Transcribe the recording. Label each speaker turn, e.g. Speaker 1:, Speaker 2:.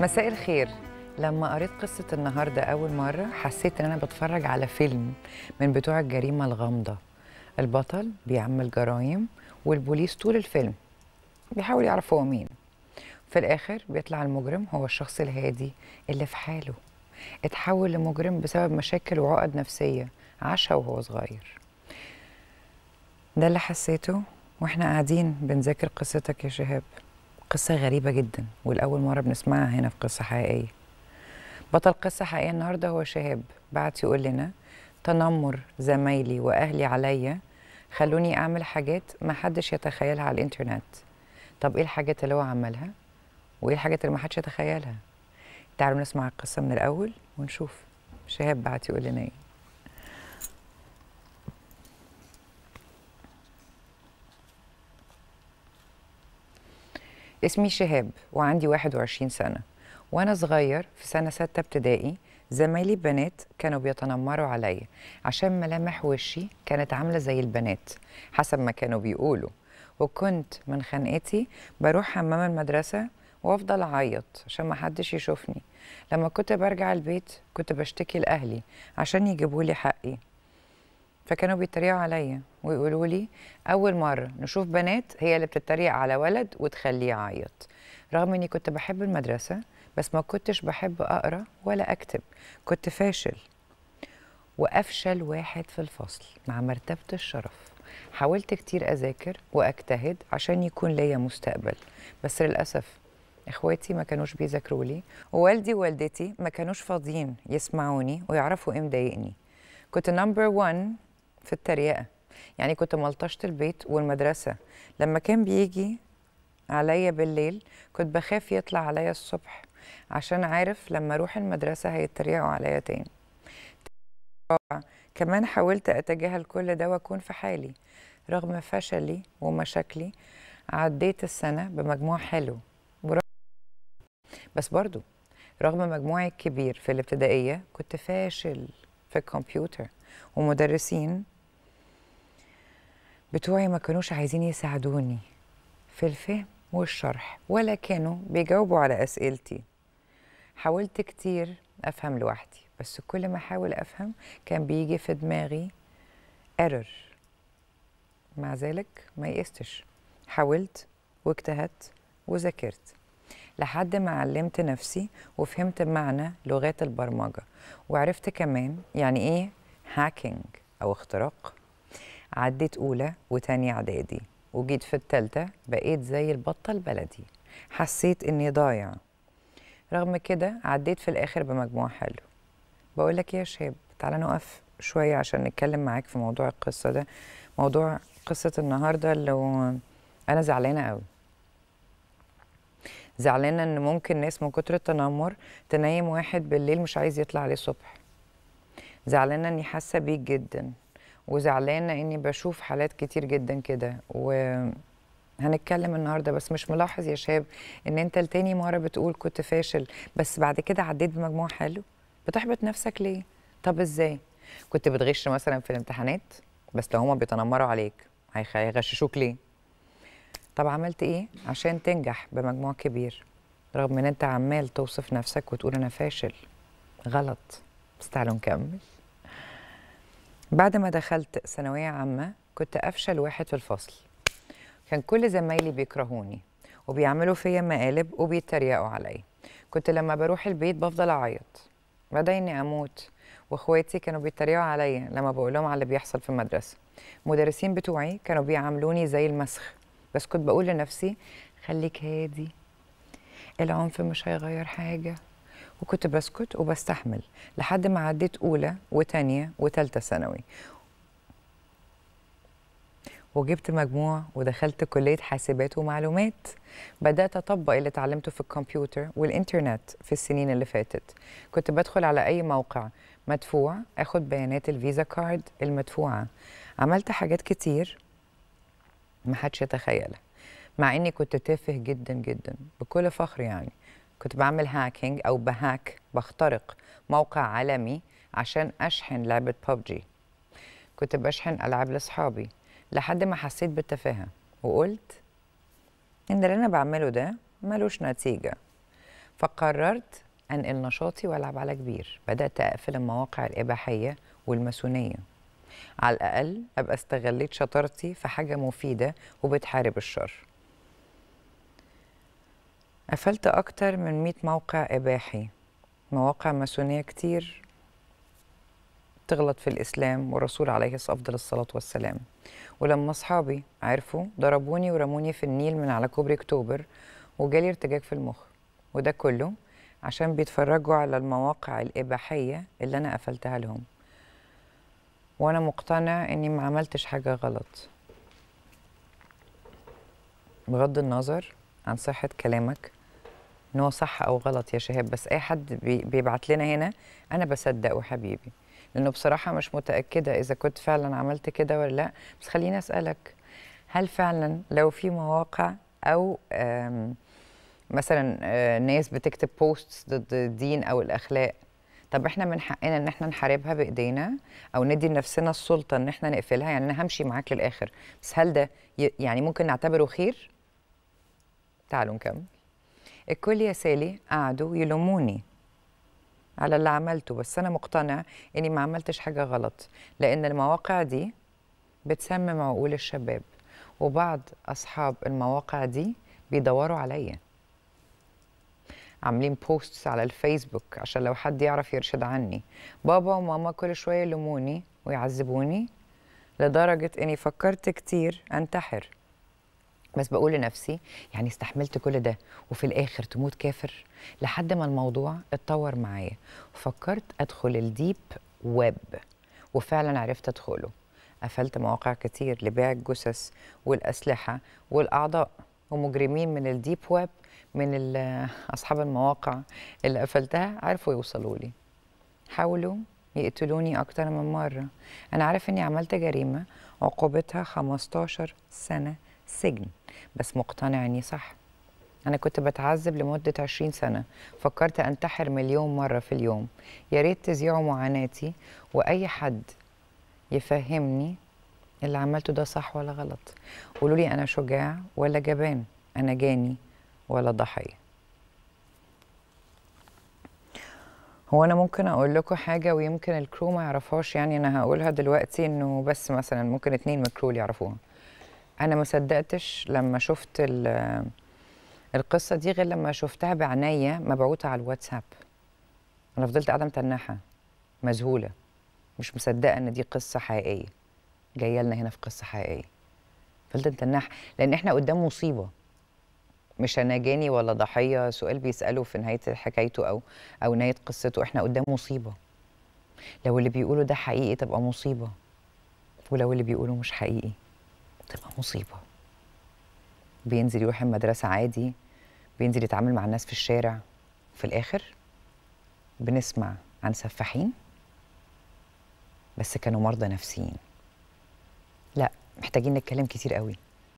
Speaker 1: مساء الخير لما قريت قصة النهاردة أول مرة حسيت إن أنا بتفرج على فيلم من بتوع الجريمة الغامضة البطل بيعمل جرايم والبوليس طول الفيلم بيحاول يعرف هو مين في الآخر بيطلع المجرم هو الشخص الهادي اللي في حاله اتحول لمجرم بسبب مشاكل وعقد نفسية عاشها وهو صغير ده اللي حسيته واحنا قاعدين بنذاكر قصتك يا شهاب قصة غريبة جدا والأول مرة بنسمعها هنا في قصة حقيقية بطل قصة حقيقية النهاردة هو شهاب بعت يقول لنا تنمر زمايلي وأهلي عليا خلوني أعمل حاجات ما حدش يتخيلها على الإنترنت طب إيه الحاجات اللي هو عملها وإيه الحاجات اللي ما حدش يتخيلها تعالوا نسمع القصة من الأول ونشوف شهاب بعت يقول لنا إيه اسمي شهاب وعندي 21 سنة وأنا صغير في سنة ستة ابتدائي زمايلي البنات كانوا بيتنمروا عليا عشان ملامح وشي كانت عاملة زي البنات حسب ما كانوا بيقولوا وكنت من خنقتي بروح حمام المدرسة وافضل اعيط عشان ما حدش يشوفني لما كنت برجع البيت كنت بشتكي لاهلي عشان يجيبولي حقي فكانوا بيتريقوا عليا ويقولوا لي اول مره نشوف بنات هي اللي بتتريق على ولد وتخليه يعيط رغم اني كنت بحب المدرسه بس ما كنتش بحب اقرا ولا اكتب كنت فاشل وافشل واحد في الفصل مع مرتبه الشرف حاولت كتير اذاكر واجتهد عشان يكون ليا مستقبل بس للاسف اخواتي ما كانوش بيذاكروا لي ووالدي ووالدتي ما كانوش فاضيين يسمعوني ويعرفوا ايه مضايقني كنت نمبر 1 في التريقه يعني كنت ملطشه البيت والمدرسه لما كان بيجي عليا بالليل كنت بخاف يطلع عليا الصبح عشان عارف لما اروح المدرسه هيتريقوا عليا تاني كمان حاولت اتجاهل كل ده واكون في حالي رغم فشلي ومشاكلي عديت السنه بمجموع حلو بس برضو رغم مجموعي الكبير في الابتدائيه كنت فاشل في الكمبيوتر ومدرسين بتوعي ما كانوش عايزين يساعدوني في الفهم والشرح ولا كانوا بيجاوبوا على أسئلتي حاولت كتير أفهم لوحدي بس كل ما أحاول أفهم كان بيجي في دماغي error مع ذلك ما يقستش حاولت واجتهدت وذاكرت لحد ما علمت نفسي وفهمت معنى لغات البرمجة وعرفت كمان يعني إيه هاكينج أو اختراق عديت أولى وتاني إعدادي وجيت في التالتة بقيت زي البطة البلدي حسيت إني ضايع رغم كده عديت في الآخر بمجموع حلو بقولك يا شاب تعالى نقف شوية عشان نتكلم معاك في موضوع القصة ده موضوع قصة النهاردة اللي أنا زعلانة قوي زعلانة إن ممكن ناس من كتر التنمر تنيم واحد بالليل مش عايز يطلع عليه الصبح زعلانة إني حاسة بيك جداً وزعلانه اني بشوف حالات كتير جدا كده و هنتكلم النهارده بس مش ملاحظ يا شاب ان انت لتاني مره بتقول كنت فاشل بس بعد كده عديت بمجموع حلو بتحبط نفسك ليه طب ازاي كنت بتغش مثلا في الامتحانات بس لو هما بيتنمروا عليك هيغششوك ليه طب عملت ايه عشان تنجح بمجموع كبير رغم ان انت عمال توصف نفسك وتقول انا فاشل غلط بس تعالوا نكمل بعد ما دخلت ثانوية عامة كنت أفشل واحد في الفصل كان كل زمايلي بيكرهوني وبيعملوا فيا مقالب وبيتريقوا عليا كنت لما بروح البيت بفضل أعيط بدأ إني أموت وإخواتي كانوا بيتريقوا عليا لما بقول لهم على اللي بيحصل في المدرسة المدرسين بتوعي كانوا بيعاملوني زي المسخ بس كنت بقول لنفسي خليك هادي العنف مش هيغير حاجة وكنت بسكت وبستحمل لحد ما عديت أولى وتانية وتالتة ثانوي وجبت مجموع ودخلت كلية حاسبات ومعلومات بدأت أطبق اللي اتعلمته في الكمبيوتر والإنترنت في السنين اللي فاتت كنت بدخل على أي موقع مدفوع أخد بيانات الفيزا كارد المدفوعة عملت حاجات كتير محدش يتخيلها مع إني كنت تافه جدا جدا بكل فخر يعني كنت بعمل هاكينج او بهاك بخترق موقع عالمي عشان اشحن لعبه ببجي كنت بشحن العاب لاصحابي لحد ما حسيت بالتفاهه وقلت ان اللي انا بعمله ده ملوش نتيجه فقررت انقل نشاطي والعب على كبير بدات اقفل المواقع الاباحيه والماسونيه على الاقل ابقى استغليت شطارتي في حاجه مفيده وبتحارب الشر قفلت أكتر من مية موقع إباحي مواقع ماسونية كتير تغلط في الإسلام والرسول عليه أفضل الصلاة والسلام ولما أصحابي عرفوا ضربوني ورموني في النيل من على كوبري أكتوبر وجالي ارتجاج في المخ وده كله عشان بيتفرجوا على المواقع الإباحية اللي أنا قفلتها لهم وأنا مقتنع إني ما عملتش حاجة غلط بغض النظر عن صحة كلامك ان هو صح او غلط يا شهاب بس اي حد بيبعت لنا هنا انا بصدقه حبيبي لانه بصراحه مش متاكده اذا كنت فعلا عملت كده ولا لا بس خليني اسالك هل فعلا لو في مواقع او مثلا ناس بتكتب بوست ضد الدين او الاخلاق طب احنا من حقنا ان احنا نحاربها بايدينا او ندي لنفسنا السلطه ان احنا نقفلها يعني انا همشي معاك للاخر بس هل ده يعني ممكن نعتبره خير تعالوا نكمل الكل يا سالي قعدوا يلوموني على اللي عملته بس أنا مقتنع إني ما عملتش حاجة غلط لأن المواقع دي بتسمم عقول الشباب وبعض أصحاب المواقع دي بيدوروا عليا عاملين بوستس على الفيسبوك عشان لو حد يعرف يرشد عني بابا وماما كل شوية يلوموني ويعذبوني لدرجة إني فكرت كتير أنتحر بس بقول لنفسي يعني استحملت كل ده وفي الاخر تموت كافر لحد ما الموضوع اتطور معايا فكرت ادخل الديب ويب وفعلا عرفت ادخله قفلت مواقع كتير لبيع الجثث والاسلحه والاعضاء ومجرمين من الديب ويب من اصحاب المواقع اللي قفلتها عرفوا يوصلوا لي حاولوا يقتلوني اكتر من مره انا عارف اني عملت جريمه عقوبتها 15 سنه سجن بس مقتنع اني صح أنا كنت بتعذب لمدة 20 سنة فكرت أنتحر مليون مرة في اليوم يا ريت تذيعوا معاناتي وأي حد يفهمني اللي عملته ده صح ولا غلط قولوا لي أنا شجاع ولا جبان أنا جاني ولا ضحية هو أنا ممكن أقول لكم حاجة ويمكن الكرو ما يعرفهاش يعني أنا هقولها دلوقتي إنه بس مثلا ممكن اتنين من الكرو يعرفوها انا ما صدقتش لما شفت القصه دي غير لما شفتها بعناية مبعوته على الواتساب انا فضلت قاعده متنحه مذهوله مش مصدقه ان دي قصه حقيقيه جايه لنا هنا في قصه حقيقيه فضلت متنحه لان احنا قدام مصيبه مش انا جاني ولا ضحيه سؤال بيساله في نهايه حكايته او او نهايه قصته احنا قدام مصيبه لو اللي بيقوله ده حقيقي تبقى مصيبه ولو اللي بيقوله مش حقيقي بتبقى مصيبه بينزل يروح المدرسه عادي بينزل يتعامل مع الناس في الشارع في الاخر بنسمع عن سفاحين بس كانوا مرضى نفسيين لا محتاجين نتكلم كتير قوي